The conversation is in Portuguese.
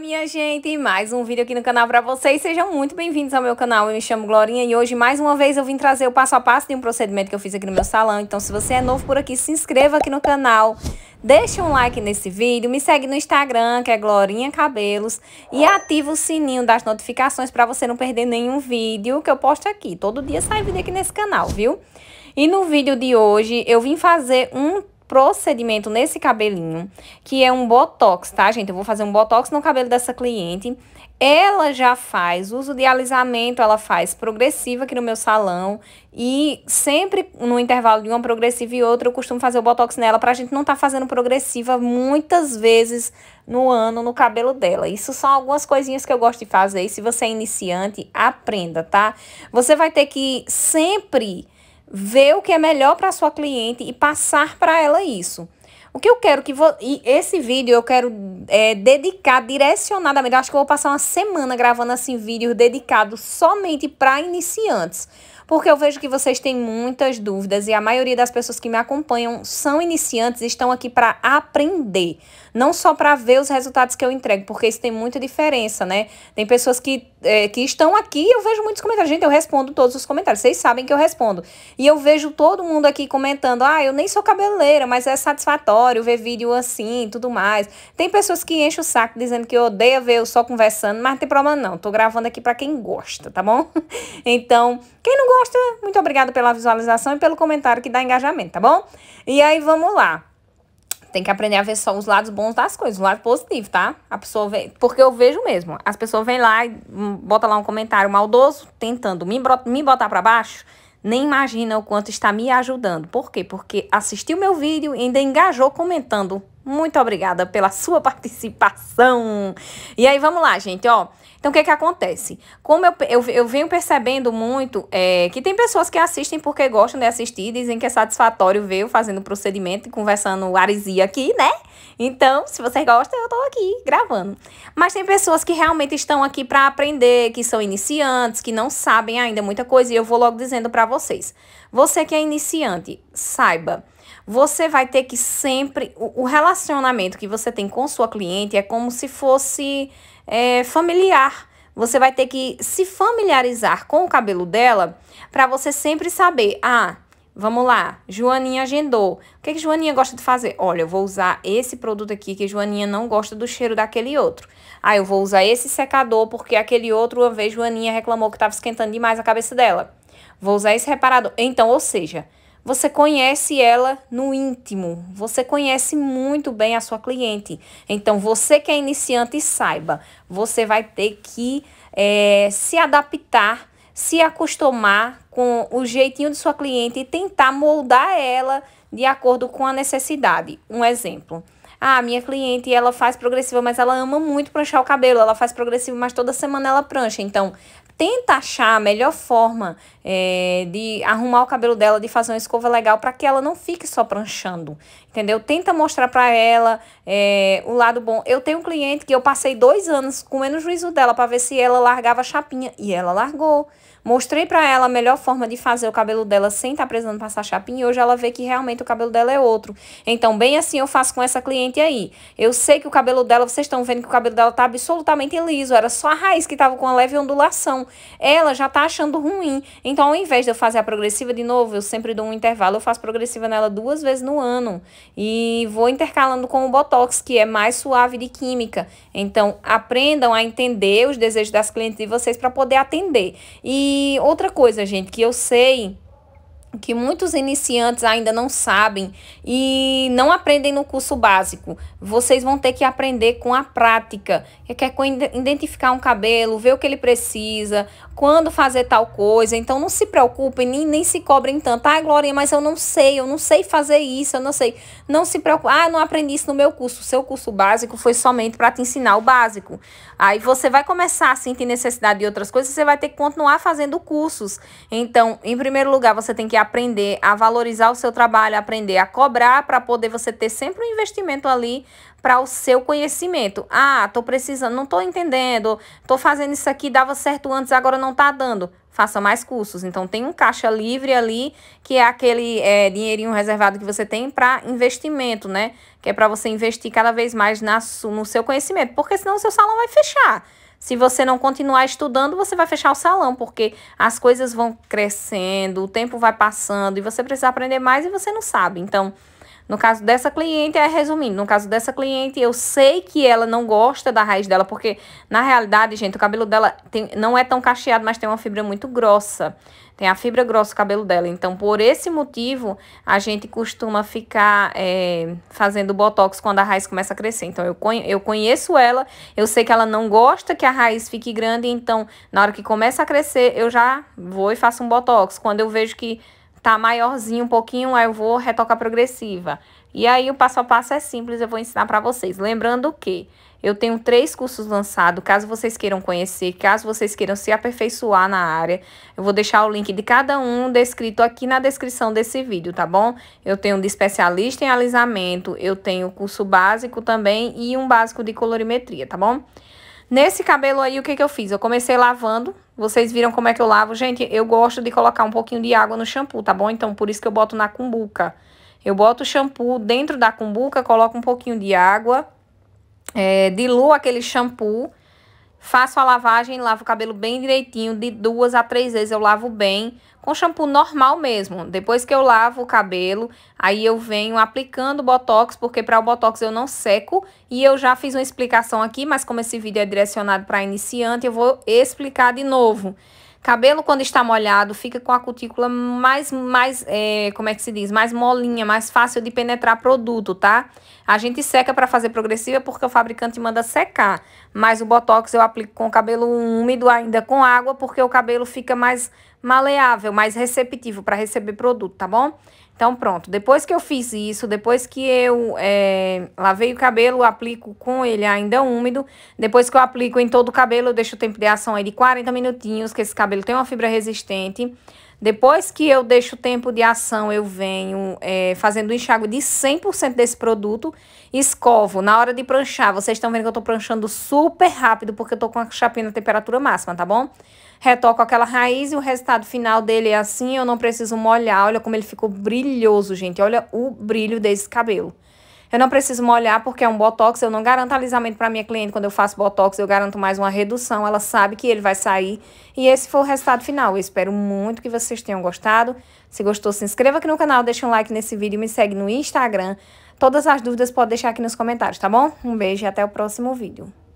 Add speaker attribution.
Speaker 1: Olá minha gente, mais um vídeo aqui no canal pra vocês, sejam muito bem-vindos ao meu canal, eu me chamo Glorinha e hoje mais uma vez eu vim trazer o passo a passo de um procedimento que eu fiz aqui no meu salão, então se você é novo por aqui, se inscreva aqui no canal, deixa um like nesse vídeo, me segue no Instagram que é Glorinha Cabelos e ativa o sininho das notificações pra você não perder nenhum vídeo que eu posto aqui, todo dia sai vídeo aqui nesse canal, viu? E no vídeo de hoje eu vim fazer um procedimento nesse cabelinho, que é um botox, tá, gente? Eu vou fazer um botox no cabelo dessa cliente. Ela já faz uso de alisamento, ela faz progressiva aqui no meu salão. E sempre no intervalo de uma progressiva e outra, eu costumo fazer o botox nela pra gente não tá fazendo progressiva muitas vezes no ano no cabelo dela. Isso são algumas coisinhas que eu gosto de fazer. E se você é iniciante, aprenda, tá? Você vai ter que sempre ver o que é melhor para sua cliente e passar para ela isso. O que eu quero que vou. E esse vídeo eu quero é, dedicar direcionadamente. Acho que eu vou passar uma semana gravando assim vídeos dedicados somente para iniciantes. Porque eu vejo que vocês têm muitas dúvidas e a maioria das pessoas que me acompanham são iniciantes e estão aqui para aprender. Não só para ver os resultados que eu entrego, porque isso tem muita diferença, né? Tem pessoas que é, que estão aqui, eu vejo muitos comentários. Gente, eu respondo todos os comentários. Vocês sabem que eu respondo. E eu vejo todo mundo aqui comentando: ah, eu nem sou cabeleira, mas é satisfatório ver vídeo assim tudo mais. Tem pessoas que enchem o saco dizendo que odeia ver eu só conversando, mas não tem problema não. Tô gravando aqui para quem gosta, tá bom? Então, quem não gosta, muito obrigada pela visualização e pelo comentário que dá engajamento, tá bom? E aí, vamos lá. Tem que aprender a ver só os lados bons das coisas, o lado positivo, tá? A pessoa vê Porque eu vejo mesmo. As pessoas vêm lá e hum, bota lá um comentário maldoso, tentando me, me botar para baixo. Nem imagina o quanto está me ajudando. Por quê? Porque assistiu meu vídeo e ainda engajou comentando muito obrigada pela sua participação. E aí, vamos lá, gente, ó. Então, o que que acontece? Como eu, eu, eu venho percebendo muito é, que tem pessoas que assistem porque gostam de assistir, dizem que é satisfatório ver eu fazendo procedimento e conversando arisia aqui, né? Então, se vocês gostam, eu tô aqui gravando. Mas tem pessoas que realmente estão aqui para aprender, que são iniciantes, que não sabem ainda muita coisa, e eu vou logo dizendo para vocês. Você que é iniciante, saiba você vai ter que sempre. O, relacionamento que você tem com sua cliente é como se fosse é, familiar. Você vai ter que se familiarizar com o cabelo dela para você sempre saber: ah, vamos lá, Joaninha agendou. O que, que Joaninha gosta de fazer? Olha, eu vou usar esse produto aqui que Joaninha não gosta do cheiro daquele outro. Ah, eu vou usar esse secador porque aquele outro, uma vez, Joaninha reclamou que estava esquentando demais a cabeça dela. Vou usar esse reparador. Então, ou seja, você conhece ela no íntimo, você conhece muito bem a sua cliente. Então, você que é iniciante, saiba, você vai ter que é, se adaptar, se acostumar com o jeitinho de sua cliente e tentar moldar ela de acordo com a necessidade. Um exemplo. Ah, minha cliente, ela faz progressiva, mas ela ama muito pranchar o cabelo. Ela faz progressivo, mas toda semana ela prancha. Então, tenta achar a melhor forma é, de arrumar o cabelo dela, de fazer uma escova legal para que ela não fique só pranchando, entendeu? Tenta mostrar para ela é, o lado bom. Eu tenho um cliente que eu passei dois anos com o juízo dela para ver se ela largava a chapinha e ela largou. Mostrei para ela a melhor forma de fazer o cabelo dela sem estar tá precisando passar chapinha e hoje ela vê que realmente o cabelo dela é outro. Então, bem assim eu faço com essa cliente aí. Eu sei que o cabelo dela, vocês estão vendo que o cabelo dela tá absolutamente liso, era só a raiz que tava com uma leve ondulação. Ela já tá achando ruim. Então, ao invés de eu fazer a progressiva de novo, eu sempre dou um intervalo, eu faço progressiva nela duas vezes no ano e vou intercalando com o botox, que é mais suave de química. Então, aprendam a entender os desejos das clientes de vocês para poder atender. E e outra coisa, gente, que eu sei que muitos iniciantes ainda não sabem e não aprendem no curso básico. Vocês vão ter que aprender com a prática, que é identificar um cabelo, ver o que ele precisa, quando fazer tal coisa. Então não se preocupem, nem, nem se cobrem tanto. Ah, Glória, mas eu não sei, eu não sei fazer isso, eu não sei. Não se preocupe. Ah, não aprendi isso no meu curso. O seu curso básico foi somente para te ensinar o básico. Aí você vai começar a sentir necessidade de outras coisas, você vai ter que continuar fazendo cursos. Então, em primeiro lugar, você tem que aprender a valorizar o seu trabalho, aprender a cobrar para poder você ter sempre um investimento ali para o seu conhecimento. Ah, tô precisando, não tô entendendo, tô fazendo isso aqui, dava certo antes, agora não tá dando. Faça mais cursos. Então tem um caixa livre ali, que é aquele é, dinheirinho reservado que você tem para investimento, né? Que é para você investir cada vez mais na, no seu conhecimento, porque senão o seu salão vai fechar. Se você não continuar estudando, você vai fechar o salão, porque as coisas vão crescendo, o tempo vai passando e você precisa aprender mais e você não sabe. Então, no caso dessa cliente, é resumindo, no caso dessa cliente, eu sei que ela não gosta da raiz dela, porque na realidade, gente, o cabelo dela tem, não é tão cacheado, mas tem uma fibra muito grossa. Tem a fibra grossa o cabelo dela. Então, por esse motivo, a gente costuma ficar é, fazendo botox quando a raiz começa a crescer. Então, eu, conhe eu conheço ela, eu sei que ela não gosta que a raiz fique grande, então, na hora que começa a crescer, eu já vou e faço um botox. Quando eu vejo que tá maiorzinho um pouquinho, aí eu vou retocar progressiva. E aí o passo a passo é simples, eu vou ensinar para vocês. Lembrando que eu tenho três cursos lançados, caso vocês queiram conhecer, caso vocês queiram se aperfeiçoar na área, eu vou deixar o link de cada um descrito aqui na descrição desse vídeo, tá bom? Eu tenho de especialista em alisamento, eu tenho curso básico também e um básico de colorimetria, tá bom? Nesse cabelo aí, o que, que eu fiz? Eu comecei lavando. Vocês viram como é que eu lavo? Gente, eu gosto de colocar um pouquinho de água no shampoo, tá bom? Então, por isso que eu boto na cumbuca. Eu boto o shampoo dentro da cumbuca, coloco um pouquinho de água, é, diluo aquele shampoo Faço a lavagem, lavo o cabelo bem direitinho, de duas a três vezes eu lavo bem, com shampoo normal mesmo. Depois que eu lavo o cabelo, aí eu venho aplicando botox, porque para o botox eu não seco. E eu já fiz uma explicação aqui, mas como esse vídeo é direcionado para iniciante, eu vou explicar de novo. Cabelo, quando está molhado, fica com a cutícula mais, mais é, como é que se diz? Mais molinha, mais fácil de penetrar produto, tá? A gente seca para fazer progressiva porque o fabricante manda secar. Mas o Botox eu aplico com o cabelo úmido, ainda com água, porque o cabelo fica mais maleável, mais receptivo para receber produto, tá bom? Então, pronto. Depois que eu fiz isso, depois que eu é, lavei o cabelo, aplico com ele ainda úmido. Depois que eu aplico em todo o cabelo, eu deixo o tempo de ação aí de 40 minutinhos, que esse cabelo tem uma fibra resistente. Depois que eu deixo o tempo de ação, eu venho é, fazendo o enxágue de 100% desse produto, escovo. Na hora de pranchar, vocês estão vendo que eu tô pranchando super rápido, porque eu tô com a chapinha na temperatura máxima, tá bom? Retoco aquela raiz e o resultado final dele é assim, eu não preciso molhar. Olha como ele ficou brilhoso, gente. Olha o brilho desse cabelo. Eu não preciso molhar porque é um botox, eu não garanto alisamento para minha cliente. Quando eu faço botox, eu garanto mais uma redução, ela sabe que ele vai sair. E esse foi o resultado final. Eu espero muito que vocês tenham gostado. Se gostou, se inscreva aqui no canal, deixa um like nesse vídeo, me segue no Instagram. Todas as dúvidas pode deixar aqui nos comentários, tá bom? Um beijo e até o próximo vídeo.